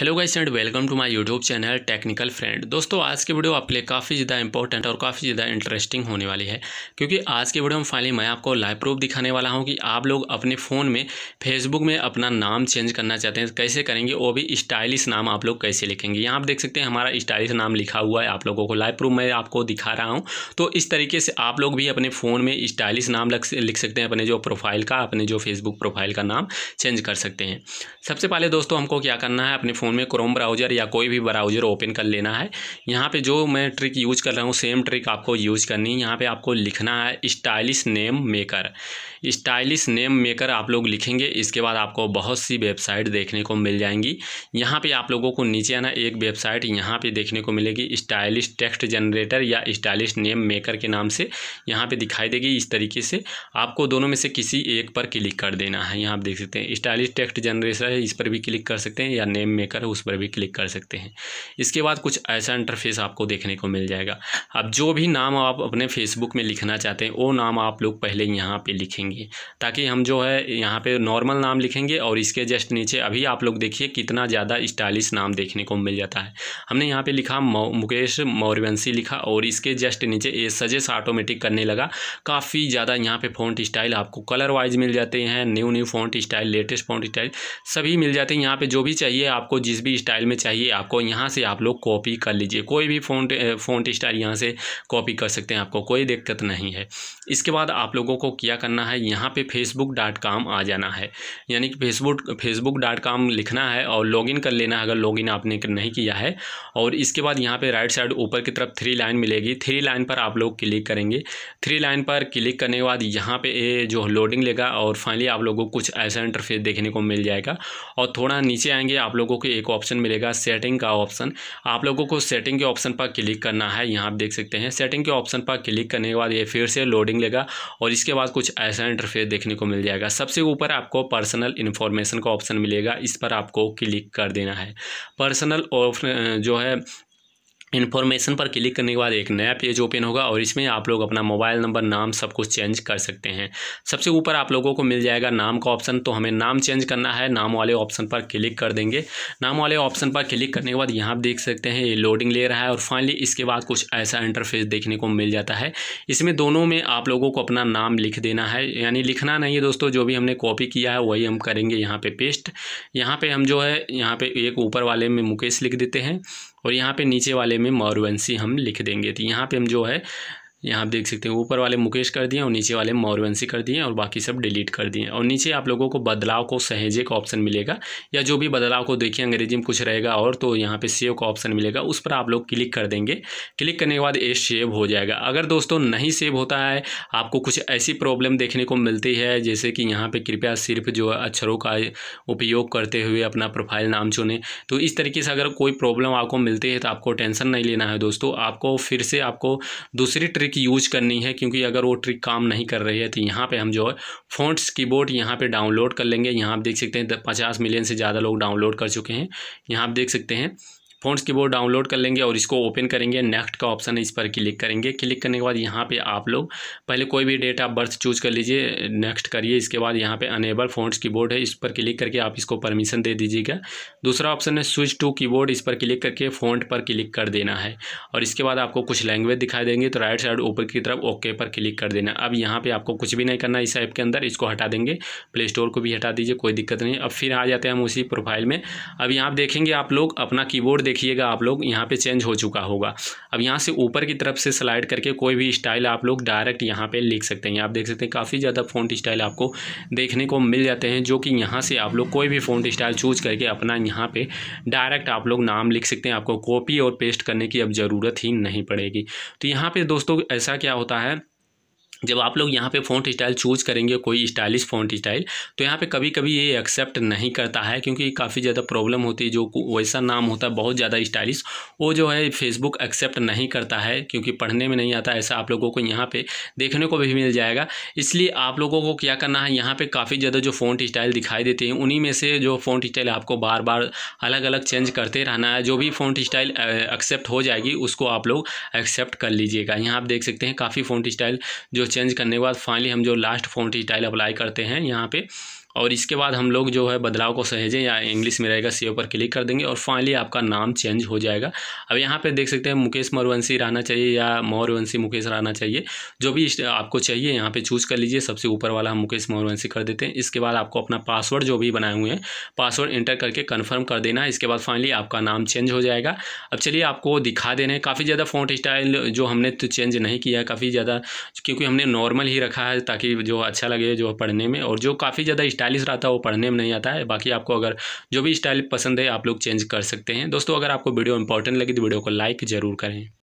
hello guys and welcome to my YouTube channel technical friend दोस्तों आज की video आपके लिए काफ़ी ज़्यादा इंपॉर्टेंट और काफ़ी ज़्यादा इंटरेस्टिंग होने वाली है क्योंकि आज की वीडियो में फाइनली मैं आपको लाइव प्रूफ दिखाने वाला हूं कि आप लोग अपने फ़ोन में फेसबुक में अपना नाम चेंज करना चाहते हैं कैसे करेंगे वो भी स्टाइलिश नाम आप लोग कैसे लिखेंगे यहाँ आप देख सकते हैं हमारा स्टाइलिश नाम लिखा हुआ है आप लोगों को लाइव प्रूफ मैं आपको दिखा रहा हूँ तो इस तरीके से आप लोग भी अपने फ़ोन में स्टाइलिश नाम लिख सकते हैं अपने जो प्रोफाइल का अपने जो फेसबुक प्रोफाइल का नाम चेंज कर सकते हैं सबसे पहले दोस्तों हमको क्या करना है अपने फ़ोन फ़ोन में क्रोम ब्राउज़र या कोई भी ब्राउज़र ओपन कर लेना है यहाँ पे जो मैं ट्रिक यूज़ कर रहा हूँ सेम ट्रिक आपको यूज़ करनी है यहाँ पे आपको लिखना है stylish name maker stylish name maker आप लोग लिखेंगे इसके बाद आपको बहुत सी वेबसाइट देखने को मिल जाएंगी यहाँ पे आप लोगों को नीचे आना एक वेबसाइट यहाँ पे देखने को मिलेगी स्टाइलिश टेक्स्ट जनरेटर या स्टाइलिश नेम मेकर के नाम से यहाँ पे दिखाई देगी इस तरीके से आपको दोनों में से किसी एक पर क्लिक कर देना है यहाँ आप देख सकते हैं स्टाइलिश टेक्स्ट जनरेटर है इस पर भी क्लिक कर सकते हैं या नेम मेकर है उस पर भी क्लिक कर सकते हैं इसके बाद कुछ ऐसा इंटरफेस आपको देखने को मिल जाएगा अब जो भी नाम आप अपने फेसबुक में लिखना चाहते हैं वो नाम आप लोग पहले यहाँ पर लिखेंगे जाएंगी ताकि हम जो है यहाँ पे नॉर्मल नाम लिखेंगे और इसके जस्ट नीचे अभी आप लोग देखिए कितना ज़्यादा स्टाइलिश नाम देखने को मिल जाता है हमने यहाँ पे लिखा मुकेश मौर्यवंशी लिखा और इसके जस्ट नीचे ए सजेस्ट ऑटोमेटिक करने लगा काफ़ी ज़्यादा यहाँ पे फ़ॉन्ट स्टाइल आपको कलर वाइज मिल जाते हैं new new font style latest font style सभी मिल जाते हैं यहाँ पर जो भी चाहिए आपको जिस भी स्टाइल में चाहिए आपको यहाँ से आप लोग कॉपी कर लीजिए कोई भी फ़ॉन्ट फ़ॉन्ट स्टाइल यहाँ से कॉपी कर सकते हैं आपको कोई दिक्कत नहीं है इसके बाद आप लोगों को क्या करना है यहाँ पे फेसबुक डॉट कॉम आ जाना है यानी कि फेसबुक फेसबुक डॉट कॉम लिखना है और लॉगिन कर लेना है अगर लॉगिन आपने नहीं किया है और इसके बाद यहाँ पे राइट साइड ऊपर की तरफ थ्री लाइन मिलेगी थ्री लाइन पर आप लोग क्लिक करेंगे थ्री लाइन पर क्लिक करने के बाद यहाँ पे जो लोडिंग लेगा और फाइनली आप लोगों को कुछ ऐसा इंटरफेस देखने को मिल जाएगा और थोड़ा नीचे आएंगे आप लोगों को एक ऑप्शन मिलेगा सेटिंग का ऑप्शन आप लोगों को सेटिंग के ऑप्शन पर क्लिक करना है यहाँ आप देख सकते हैं सेटिंग के ऑप्शन पर क्लिक करने के बाद ये फिर से लोडिंग लेगा और इसके बाद कुछ ऐसा इंटरफेस देखने को मिल जाएगा सबसे ऊपर आपको पर्सनल इन्फॉर्मेशन का ऑप्शन मिलेगा इस पर आपको क्लिक कर देना है पर्सनल जो है इन्फॉर्मेशन पर क्लिक करने के बाद एक नया पेज ओपन होगा और इसमें आप लोग अपना मोबाइल नंबर नाम सब कुछ चेंज कर सकते हैं सबसे ऊपर आप लोगों को मिल जाएगा नाम का ऑप्शन तो हमें नाम चेंज करना है नाम वाले ऑप्शन पर क्लिक कर देंगे नाम वाले ऑप्शन पर क्लिक करने के बाद यहाँ आप देख सकते हैं ये लोडिंग ले रहा है और फाइनली इसके बाद कुछ ऐसा इंटरफेस देखने को मिल जाता है इसमें दोनों में आप लोगों को अपना नाम लिख देना है यानी लिखना नहीं है दोस्तों जो भी हमने कॉपी किया है वही हम करेंगे यहाँ पर पेस्ट यहाँ पर हम जो है यहाँ पर एक ऊपर वाले में मुकेश लिख देते हैं और यहाँ पे नीचे वाले में मौरवंशी हम लिख देंगे तो यहाँ पे हम जो है यहाँ आप देख सकते हैं ऊपर वाले मुकेश कर दिए और नीचे वाले मौर्यवंशी कर दिए और बाकी सब डिलीट कर दिए और नीचे आप लोगों को बदलाव को सहेजे का ऑप्शन मिलेगा या जो भी बदलाव को देखिए अंग्रेजी में कुछ रहेगा और तो यहाँ पे सेव का ऑप्शन मिलेगा उस पर आप लोग क्लिक कर देंगे क्लिक करने के बाद ये सेव हो जाएगा अगर दोस्तों नहीं सेव होता है आपको कुछ ऐसी प्रॉब्लम देखने को मिलती है जैसे कि यहाँ पर कृपया सिर्फ जो अक्षरों का उपयोग करते हुए अपना प्रोफाइल नाम चुने तो इस तरीके से अगर कोई प्रॉब्लम आपको मिलती है तो आपको टेंशन नहीं लेना है दोस्तों आपको फिर से आपको दूसरी ट्रिक ट्रिक यूज करनी है क्योंकि अगर वो ट्रिक काम नहीं कर रही है तो यहाँ पे हम जो है फ़ॉन्ट्स कीबोर्ड यहाँ पे डाउनलोड कर लेंगे यहाँ आप देख सकते हैं पचास मिलियन से ज़्यादा लोग डाउनलोड कर चुके हैं यहाँ आप देख सकते हैं फोनस की बोर्ड डाउनलोड कर लेंगे और इसको ओपन करेंगे नेक्स्ट का ऑप्शन है इस पर क्लिक करेंगे क्लिक करने के बाद यहाँ पे आप लोग पहले कोई भी डेट ऑफ बर्थ चूज कर लीजिए नेक्स्ट करिए इसके बाद यहाँ पे अनेबल फोनस की बोर्ड है इस पर क्लिक करके आप इसको परमिशन दे दीजिएगा दूसरा ऑप्शन है स्विच टू की इस पर क्लिक करके फोन पर क्लिक कर देना है और इसके बाद आपको कुछ लैंग्वेज दिखाई देंगे तो राइट साइड ऊपर की तरफ ओके पर क्लिक कर देना अब यहाँ पर आपको कुछ भी नहीं करना इस ऐप के अंदर इसको हटा देंगे प्ले स्टोर को भी हटा दीजिए कोई दिक्कत नहीं अब फिर आ जाते हैं हम उसी प्रोफाइल में अब यहाँ देखेंगे आप लोग अपना की देखिएगा आप लोग यहाँ पे चेंज हो चुका होगा अब यहाँ से ऊपर की तरफ से स्लाइड करके कोई भी स्टाइल आप लोग डायरेक्ट यहाँ पे लिख सकते हैं आप देख सकते हैं काफ़ी ज़्यादा फ़ॉन्ट स्टाइल आपको देखने को मिल जाते हैं जो कि यहाँ से आप लोग कोई भी फ़ॉन्ट स्टाइल चूज करके अपना यहाँ पर डायरेक्ट आप लोग नाम लिख सकते हैं आपको कॉपी और पेस्ट करने की अब ज़रूरत ही नहीं पड़ेगी तो यहाँ पर दोस्तों ऐसा क्या होता है जब आप लोग यहाँ पे फ़ॉन्ट स्टाइल चूज़ करेंगे कोई स्टाइलिश फ़ॉन्ट स्टाइल तो यहाँ पे कभी कभी ये एक्सेप्ट नहीं करता है क्योंकि काफ़ी ज़्यादा प्रॉब्लम होती है जो वैसा नाम होता है बहुत ज़्यादा स्टाइलिश वो जो है फेसबुक एक्सेप्ट नहीं करता है क्योंकि पढ़ने में नहीं आता ऐसा आप लोगों को यहाँ पर देखने को भी मिल जाएगा इसलिए आप लोगों को क्या करना है यहाँ पर काफ़ी ज़्यादा जो फ़ॉन्ट स्टाइल दिखाई देते हैं उन्हीं में से जो फ़ॉन्ट स्टाइल आपको बार बार अलग अलग चेंज करते रहना है जो भी फ़ॉन्ट स्टाइल एक्सेप्ट हो जाएगी उसको आप लोग एक्सेप्ट कर लीजिएगा यहाँ आप देख सकते हैं काफ़ी फ़ॉन्ट स्टाइल जो चेंज करने के बाद फाइनली हम जो लास्ट फॉन्ट स्टाइल अप्लाई करते हैं यहाँ पे और इसके बाद हम लोग जो है बदलाव को सहेजें या इंग्लिश में रहेगा सेव पर क्लिक कर देंगे और फाइनली आपका नाम चेंज हो जाएगा अब यहाँ पे देख सकते हैं मुकेश मौर्यवंशी रहना चाहिए या मौर्यवंशी मुकेश रहना चाहिए जो भी आपको चाहिए यहाँ पे चूज़ कर लीजिए सबसे ऊपर वाला हम मुकेश मौर्यवंशी कर देते हैं इसके बाद आपको अपना पासवर्ड जो भी बनाए हुए हैं पासवर्ड इंटर करके कन्फर्म कर देना है इसके बाद फाइनली आपका नाम चेंज हो जाएगा अब चलिए आपको दिखा देने काफ़ी ज़्यादा फोन स्टाइल जो हमने तो चेंज नहीं किया काफ़ी ज़्यादा क्योंकि हमने नॉर्मल ही रखा है ताकि जो अच्छा लगे जो पढ़ने में और जो काफ़ी ज़्यादा स्टाइलिश रहता है वो पढ़ने में नहीं आता है बाकी आपको अगर जो भी स्टाइल पसंद है आप लोग चेंज कर सकते हैं दोस्तों अगर आपको वीडियो इंपॉर्टेंट लगी तो वीडियो को लाइक ज़रूर करें